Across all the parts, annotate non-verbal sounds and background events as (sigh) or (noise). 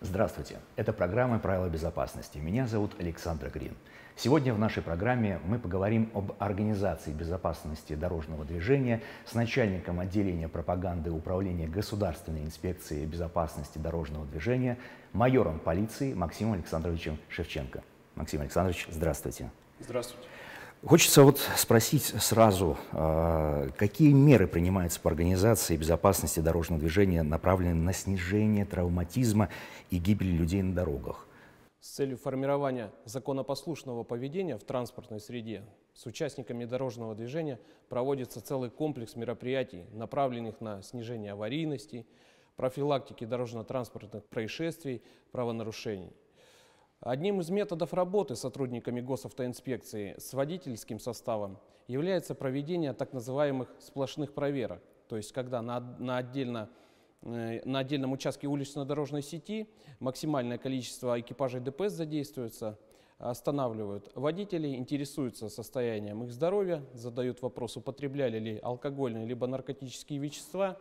Здравствуйте! Это программа «Правила безопасности». Меня зовут Александр Грин. Сегодня в нашей программе мы поговорим об организации безопасности дорожного движения с начальником отделения пропаганды Управления Государственной инспекции безопасности дорожного движения, майором полиции Максимом Александровичем Шевченко. Максим Александрович, здравствуйте. Здравствуйте. Хочется вот спросить сразу, а, какие меры принимаются по организации безопасности дорожного движения, направленные на снижение травматизма и гибели людей на дорогах? С целью формирования законопослушного поведения в транспортной среде с участниками дорожного движения проводится целый комплекс мероприятий, направленных на снижение аварийности, профилактики дорожно-транспортных происшествий, правонарушений – Одним из методов работы сотрудниками госавтоинспекции с водительским составом является проведение так называемых сплошных проверок, то есть когда на, на, отдельно, э, на отдельном участке улично-дорожной сети максимальное количество экипажей ДПС задействуется, останавливают водителей, интересуются состоянием их здоровья, задают вопрос, употребляли ли алкогольные либо наркотические вещества,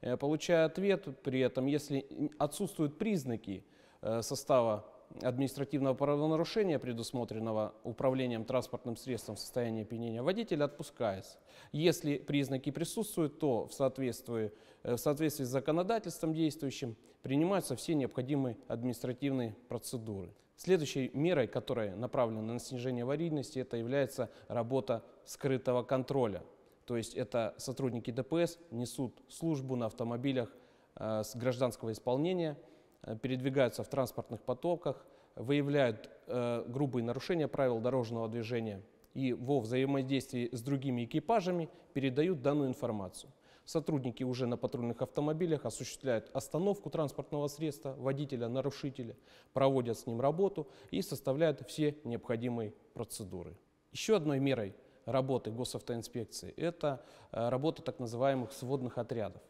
э, получая ответ, при этом если отсутствуют признаки э, состава административного правонарушения, предусмотренного управлением транспортным средством в состоянии опьянения водителя, отпускается. Если признаки присутствуют, то в соответствии, э, в соответствии с законодательством действующим принимаются все необходимые административные процедуры. Следующей мерой, которая направлена на снижение аварийности, это является работа скрытого контроля. То есть это сотрудники ДПС несут службу на автомобилях э, с гражданского исполнения – Э, передвигаются в транспортных потоках, выявляют э, грубые нарушения правил дорожного движения и во взаимодействии с другими экипажами передают данную информацию. Сотрудники уже на патрульных автомобилях осуществляют остановку транспортного средства, водителя-нарушителя, проводят с ним работу и составляют все необходимые процедуры. Еще одной мерой работы госавтоинспекции – это э, работа так называемых сводных отрядов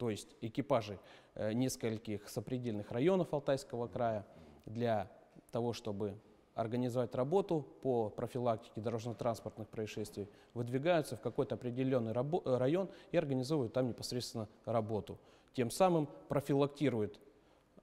то есть экипажи э, нескольких сопредельных районов Алтайского края для того, чтобы организовать работу по профилактике дорожно-транспортных происшествий, выдвигаются в какой-то определенный э, район и организовывают там непосредственно работу. Тем самым профилактируют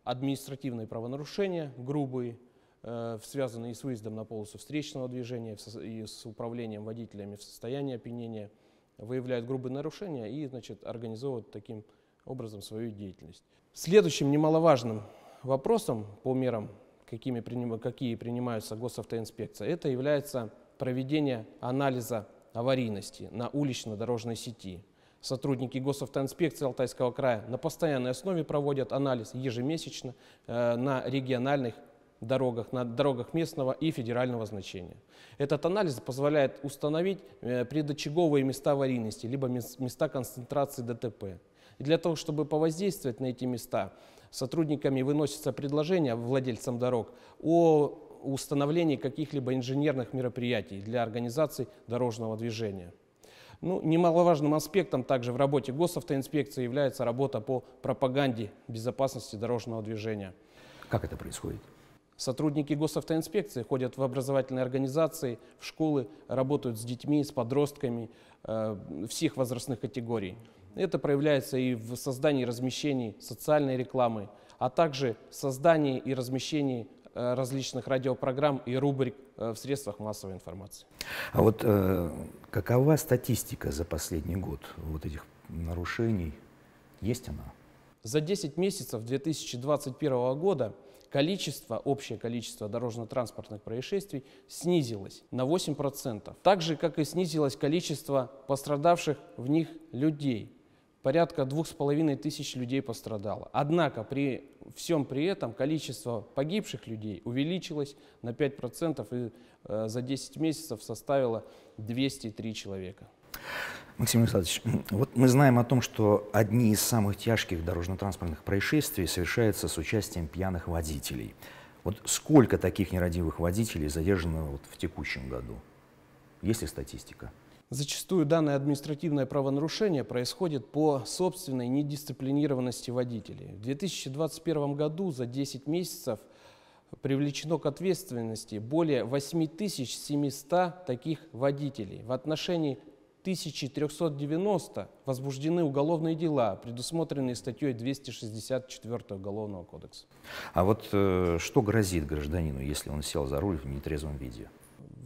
административные правонарушения, грубые, э, связанные с выездом на полосу встречного движения и с управлением водителями в состоянии опьянения, выявляют грубые нарушения и значит, организовывают таким образом свою деятельность. Следующим немаловажным вопросом по мерам, какими, какие принимаются госавтоинспекция, это является проведение анализа аварийности на улично-дорожной сети. Сотрудники госавтоинспекции Алтайского края на постоянной основе проводят анализ ежемесячно э, на региональных дорогах, на дорогах местного и федерального значения. Этот анализ позволяет установить э, предочаговые места аварийности, либо места концентрации ДТП. И для того, чтобы повоздействовать на эти места, сотрудниками выносится предложение владельцам дорог о установлении каких-либо инженерных мероприятий для организации дорожного движения. Ну, немаловажным аспектом также в работе госавтоинспекции является работа по пропаганде безопасности дорожного движения. Как это происходит? Сотрудники госавтоинспекции ходят в образовательные организации, в школы, работают с детьми, с подростками э, всех возрастных категорий. Это проявляется и в создании и размещении социальной рекламы, а также создании и размещении э, различных радиопрограмм и рубрик э, в средствах массовой информации. А вот э, какова статистика за последний год вот этих нарушений? Есть она? За 10 месяцев 2021 года – количество, общее количество дорожно-транспортных происшествий снизилось на 8%. Так же, как и снизилось количество пострадавших в них людей. Порядка двух с половиной тысяч людей пострадало. Однако при всем при этом количество погибших людей увеличилось на 5% и э, за 10 месяцев составило 203 человека. Максим Александрович, вот мы знаем о том, что одни из самых тяжких дорожно-транспортных происшествий совершаются с участием пьяных водителей. Вот сколько таких нерадивых водителей задержано вот в текущем году? Есть ли статистика? Зачастую данное административное правонарушение происходит по собственной недисциплинированности водителей. В 2021 году за 10 месяцев привлечено к ответственности более 8700 таких водителей. В отношении 1390 возбуждены уголовные дела, предусмотренные статьей 264 Уголовного кодекса. А вот э, что грозит гражданину, если он сел за руль в нетрезвом виде?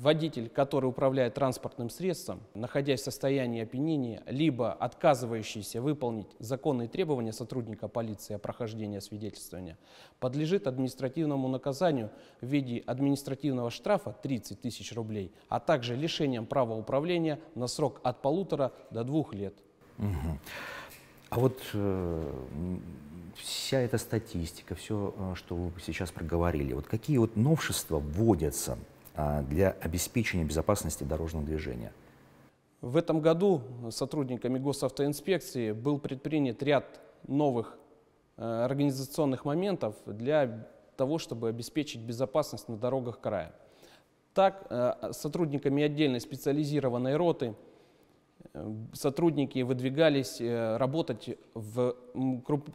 водитель, который управляет транспортным средством, находясь в состоянии опьянения, либо отказывающийся выполнить законные требования сотрудника полиции о прохождении свидетельствования, подлежит административному наказанию в виде административного штрафа 30 тысяч рублей, а также лишением права управления на срок от полутора до двух лет. Угу. А вот э, вся эта статистика, все, э, что вы сейчас проговорили, вот какие вот новшества вводятся а, для обеспечения безопасности дорожного движения. В этом году сотрудниками госавтоинспекции был предпринят ряд новых э, организационных моментов для того, чтобы обеспечить безопасность на дорогах края. Так, э, сотрудниками отдельной специализированной роты э, сотрудники выдвигались работать в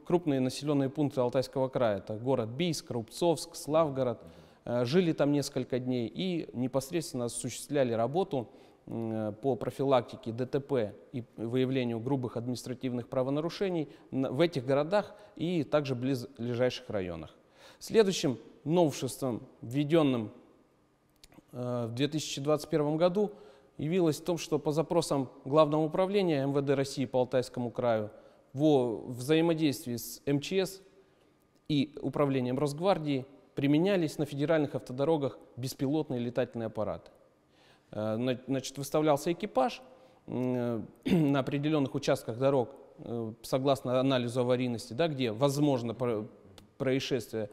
крупные населенные пункты Алтайского края. Это город Бийск, Рубцовск, Славгород – Э, жили там несколько дней и непосредственно осуществляли работу э, по профилактике ДТП и выявлению грубых административных правонарушений в этих городах и также близлежащих районах. Следующим новшеством, введенным э, в 2021 году, явилось то, что по запросам Главного управления МВД России по Алтайскому краю во взаимодействии с МЧС и управлением Росгвардии – применялись на федеральных автодорогах беспилотные летательные аппараты. Э, значит, выставлялся экипаж (clears throat) на определенных участках дорог, э, согласно анализу аварийности, да, где возможно происшествие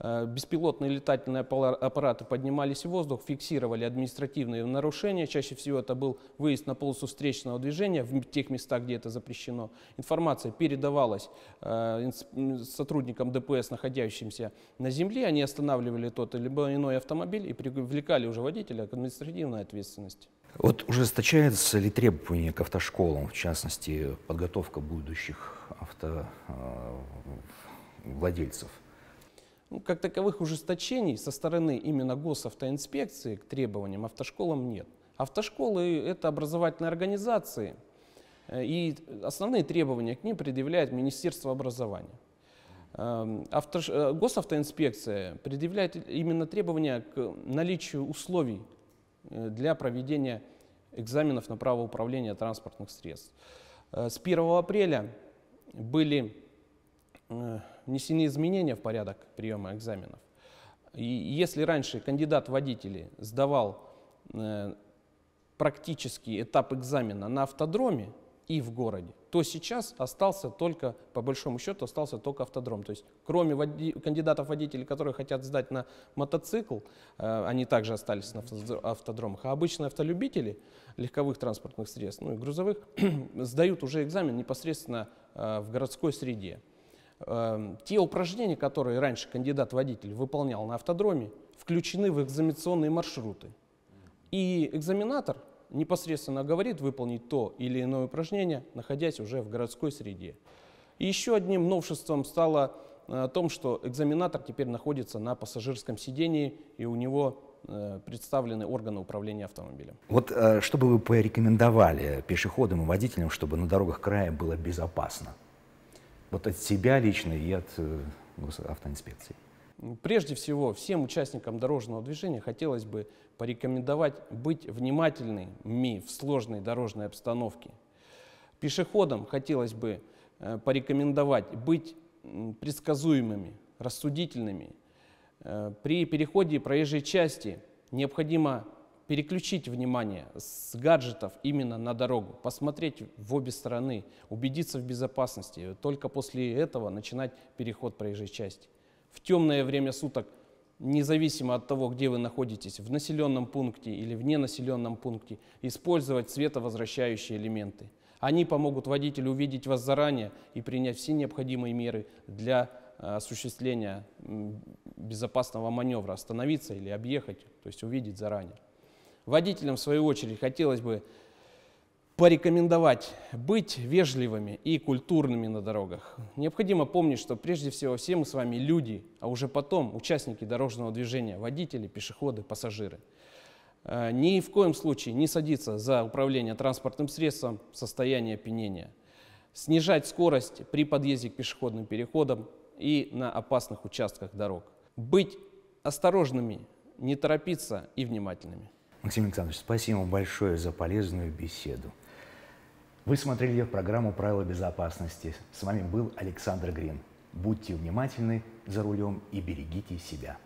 Э, беспилотные летательные аппараты поднимались в воздух, фиксировали административные нарушения. Чаще всего это был выезд на полосу встречного движения в тех местах, где это запрещено. Информация передавалась э, сотрудникам ДПС, находящимся на земле. Они останавливали тот или иной автомобиль и привлекали уже водителя к административной ответственности. Вот ужесточается ли требования к автошколам, в частности, подготовка будущих автовладельцев? Э, ну, как таковых ужесточений со стороны именно госавтоинспекции к требованиям автошколам нет. Автошколы – это образовательные организации, э, и основные требования к ним предъявляет Министерство образования. Эм, Авто, э, госавтоинспекция предъявляет именно требования к наличию условий э, для проведения экзаменов на право управления транспортных средств. С 1 апреля были внесены изменения в порядок приема экзаменов. И если раньше кандидат водителей сдавал э, практически этап экзамена на автодроме и в городе, то сейчас остался только, по большому счету, остался только автодром. То есть кроме води- кандидатов водителей, которые хотят сдать на мотоцикл, э, они также остались на автодромах, а обычные автолюбители легковых транспортных средств, ну и грузовых, (clears throat) сдают уже экзамен непосредственно э, в городской среде. Эм, те упражнения, которые раньше кандидат-водитель выполнял на автодроме, включены в экзаменационные маршруты. И экзаменатор непосредственно говорит выполнить то или иное упражнение, находясь уже в городской среде. И еще одним новшеством стало о э, том, что экзаменатор теперь находится на пассажирском сидении, и у него э, представлены органы управления автомобилем. Вот э, что бы вы порекомендовали пешеходам и водителям, чтобы на дорогах края было безопасно? вот от себя лично и от э, госавтоинспекции. Ну, прежде всего, всем участникам дорожного движения хотелось бы порекомендовать быть внимательными в сложной дорожной обстановке. Пешеходам хотелось бы э, порекомендовать быть предсказуемыми, рассудительными. Э, при переходе проезжей части необходимо переключить внимание с гаджетов именно на дорогу, посмотреть в обе стороны, убедиться в безопасности. Только после этого начинать переход проезжей части. В темное время суток, независимо от того, где вы находитесь, в населенном пункте или в ненаселенном пункте, использовать световозвращающие элементы. Они помогут водителю увидеть вас заранее и принять все необходимые меры для э, осуществления безопасного маневра, остановиться или объехать, то есть увидеть заранее. Водителям, в свою очередь, хотелось бы порекомендовать быть вежливыми и культурными на дорогах. Необходимо помнить, что прежде всего все мы с вами люди, а уже потом участники дорожного движения, водители, пешеходы, пассажиры. Э, ни в коем случае не садиться за управление транспортным средством в состоянии опьянения. Снижать скорость при подъезде к пешеходным переходам и на опасных участках дорог. Быть осторожными, не торопиться и внимательными. Максим Александрович, спасибо вам большое за полезную беседу. Вы смотрели программу «Правила безопасности». С вами был Александр Грин. Будьте внимательны за рулем и берегите себя.